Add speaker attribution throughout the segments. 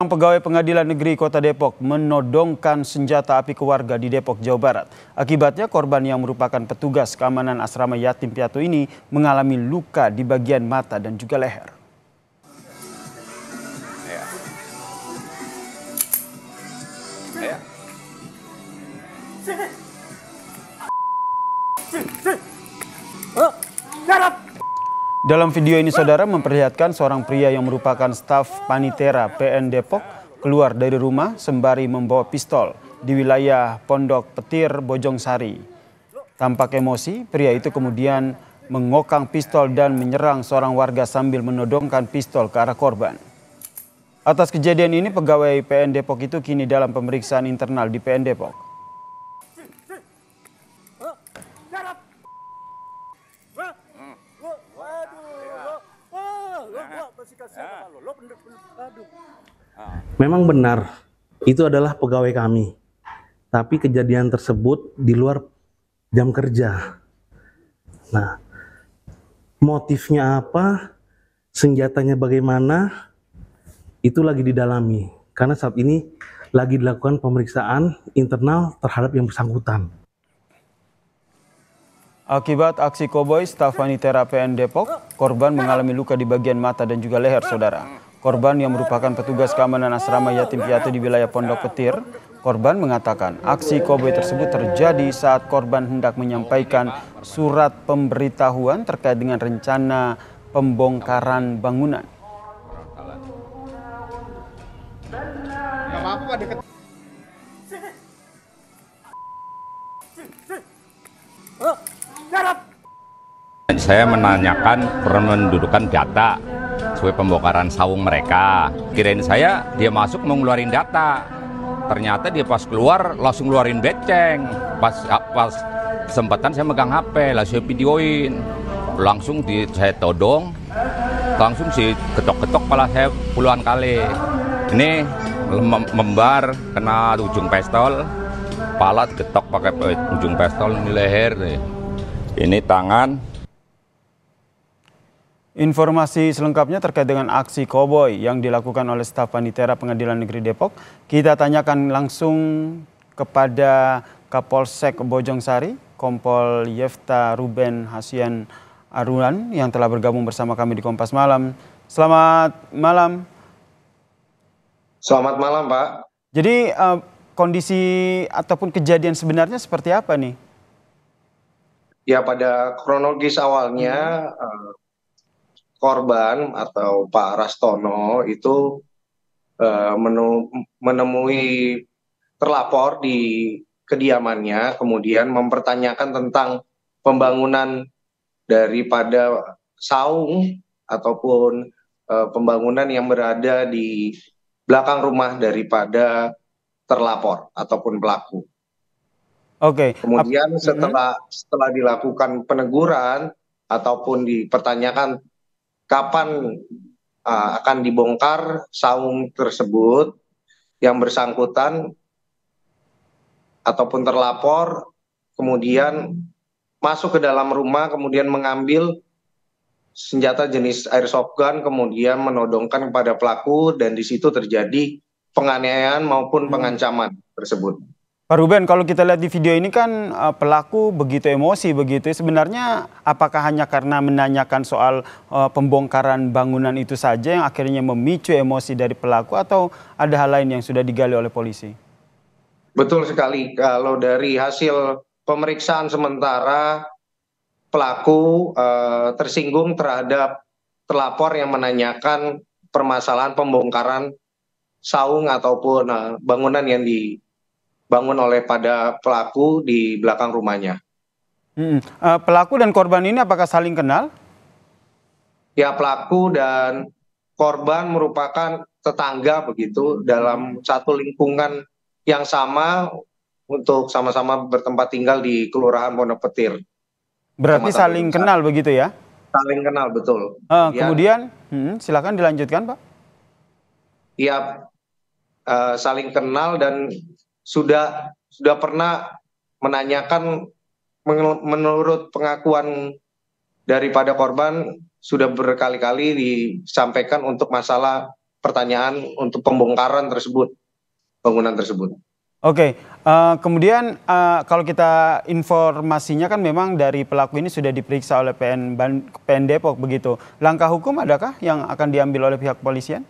Speaker 1: Pegawai Pengadilan Negeri Kota Depok menodongkan senjata api ke warga di Depok, Jawa Barat. Akibatnya korban yang merupakan petugas keamanan asrama yatim piatu ini mengalami luka di bagian mata dan juga leher. Dalam video ini saudara memperlihatkan seorang pria yang merupakan staf panitera PN Depok keluar dari rumah sembari membawa pistol di wilayah Pondok Petir Bojongsari. Tampak emosi, pria itu kemudian mengokang pistol dan menyerang seorang warga sambil menodongkan pistol ke arah korban. Atas kejadian ini pegawai PN Depok itu kini dalam pemeriksaan internal di PN Depok.
Speaker 2: Ah. Memang benar, itu adalah pegawai kami. Tapi kejadian tersebut di luar jam kerja. Nah, motifnya apa, senjatanya bagaimana, itu lagi didalami. Karena saat ini lagi dilakukan pemeriksaan internal terhadap yang bersangkutan.
Speaker 1: Akibat aksi koboi staf wanita PN Depok, korban mengalami luka di bagian mata dan juga leher saudara. Korban yang merupakan petugas keamanan asrama yatim piatu di wilayah Pondok Petir, korban mengatakan aksi koboi tersebut terjadi saat korban hendak menyampaikan surat pemberitahuan terkait dengan rencana pembongkaran bangunan.
Speaker 2: Barat. Saya menanyakan mendudukan data sesuai pembongkaran saung mereka. Kirain saya dia masuk mau data. Ternyata dia pas keluar langsung ngeluarin beceng. Pas pas kesempatan saya megang HP, langsung videoin. Langsung di, saya todong, langsung si ketok-ketok kepala saya puluhan kali. Ini membar kena ujung pistol, kepala ketok pakai ujung pistol di leher nih. Ini tangan.
Speaker 1: Informasi selengkapnya terkait dengan aksi koboi yang dilakukan oleh staf panitera Pengadilan Negeri Depok. Kita tanyakan langsung kepada Kapolsek Bojongsari, Kompol Yefta Ruben Hasian Arunan, yang telah bergabung bersama kami di Kompas Malam. Selamat malam. Selamat malam, Pak. Jadi uh, kondisi ataupun kejadian sebenarnya seperti apa nih?
Speaker 2: Ya pada kronologis awalnya hmm. uh, korban atau Pak Rastono itu uh, menemui terlapor di kediamannya, kemudian mempertanyakan tentang pembangunan daripada saung ataupun uh, pembangunan yang berada di belakang rumah daripada terlapor ataupun pelaku. Oke. Okay. Kemudian setelah mm -hmm. setelah dilakukan peneguran ataupun dipertanyakan kapan uh, akan dibongkar saung tersebut yang bersangkutan ataupun terlapor kemudian masuk ke dalam rumah kemudian mengambil senjata jenis airsoft gun kemudian menodongkan kepada pelaku dan di situ terjadi penganiayaan maupun hmm. pengancaman tersebut.
Speaker 1: Pak Ruben, kalau kita lihat di video ini kan eh, pelaku begitu emosi begitu. Sebenarnya apakah hanya karena menanyakan soal eh, pembongkaran bangunan itu saja yang akhirnya memicu emosi dari pelaku atau ada hal lain yang sudah digali oleh polisi?
Speaker 2: Betul sekali. Kalau dari hasil pemeriksaan sementara pelaku uh, tersinggung terhadap terlapor yang menanyakan permasalahan pembongkaran saung ataupun bangunan yang di dibangun oleh pada pelaku di belakang rumahnya.
Speaker 1: Hmm. Uh, pelaku dan korban ini apakah saling kenal?
Speaker 2: Ya pelaku dan korban merupakan tetangga begitu dalam hmm. satu lingkungan yang sama untuk sama-sama bertempat tinggal di Kelurahan Pondok Petir. Berarti saling
Speaker 1: kenal begitu ya? Saling kenal betul. Uh, ya. Kemudian hmm, silakan dilanjutkan Pak.
Speaker 2: Ya uh, saling kenal dan sudah sudah pernah menanyakan menurut pengakuan daripada korban sudah berkali-kali disampaikan untuk masalah pertanyaan untuk pembongkaran tersebut bangunan tersebut.
Speaker 1: Oke, okay. uh, eh, kemudian uh, kalau kita informasinya kan memang dari pelaku ini sudah diperiksa oleh PN, Ban, PN Depok begitu. Langkah hukum adakah yang akan diambil oleh pihak kepolisian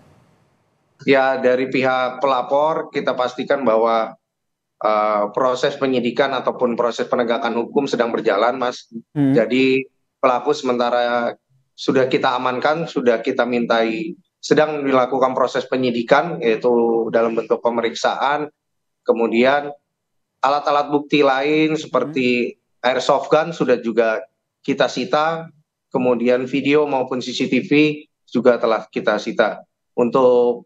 Speaker 2: Ya dari pihak pelapor kita pastikan bahwa Eh, proses penyidikan ataupun proses penegakan hukum sedang berjalan, Mas. Hmm. Jadi pelaku sementara sudah kita amankan, sudah kita mintai sedang dilakukan proses penyidikan yaitu dalam bentuk pemeriksaan. Kemudian alat-alat bukti lain seperti hmm. airsoft gun sudah juga kita sita, kemudian video maupun CCTV juga telah kita sita untuk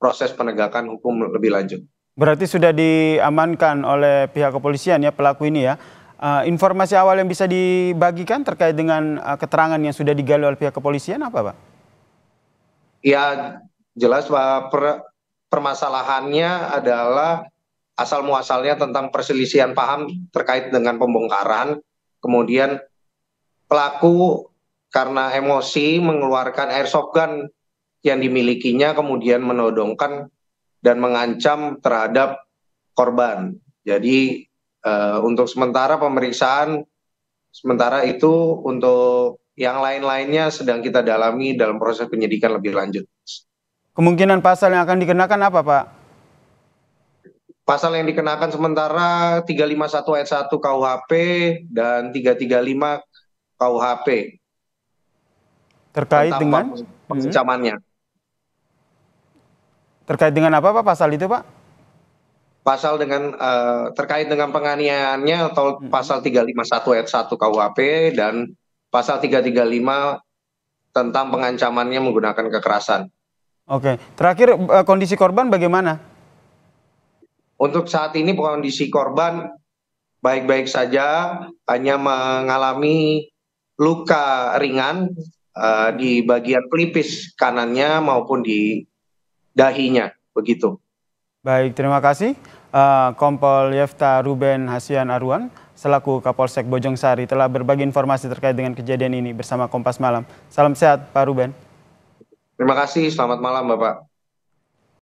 Speaker 2: proses penegakan hukum lebih lanjut.
Speaker 1: Berarti sudah diamankan oleh pihak kepolisian ya pelaku ini ya. Eh, informasi awal yang bisa dibagikan terkait dengan eh, keterangan yang sudah digali oleh pihak kepolisian apa, Pak?
Speaker 2: Ya, jelas Pak. Per, permasalahannya adalah asal muasalnya tentang perselisihan paham terkait dengan pembongkaran. Kemudian pelaku karena emosi mengeluarkan airsoft gun yang dimilikinya kemudian menodongkan dan mengancam terhadap korban. Jadi uh, untuk sementara pemeriksaan sementara itu untuk yang lain-lainnya sedang kita dalami dalam proses penyidikan lebih lanjut.
Speaker 1: Kemungkinan pasal yang akan dikenakan apa, Pak?
Speaker 2: Pasal yang dikenakan sementara 351 ayat 1 KUHP dan 335 KUHP.
Speaker 1: Terkait Tentang dengan pengancamannya. Hmm. Terkait dengan apa Pak pasal itu Pak?
Speaker 2: Pasal dengan uh, terkait dengan penganiayaannya atau pasal 351 ayat 1 KUHP dan pasal 335 tentang pengancamannya menggunakan kekerasan.
Speaker 1: Oke, terakhir eh, kondisi korban bagaimana?
Speaker 2: Untuk saat ini kondisi korban baik-baik saja, hanya mengalami luka ringan uh, di bagian pelipis kanannya maupun di dahinya
Speaker 1: begitu. Baik, terima kasih. Uh, Kompol Yefta Ruben Hasian Aruan selaku Kapolsek Bojongsari telah berbagi informasi terkait dengan kejadian ini bersama Kompas Malam. Salam sehat Pak Ruben.
Speaker 2: Terima kasih, selamat malam Bapak.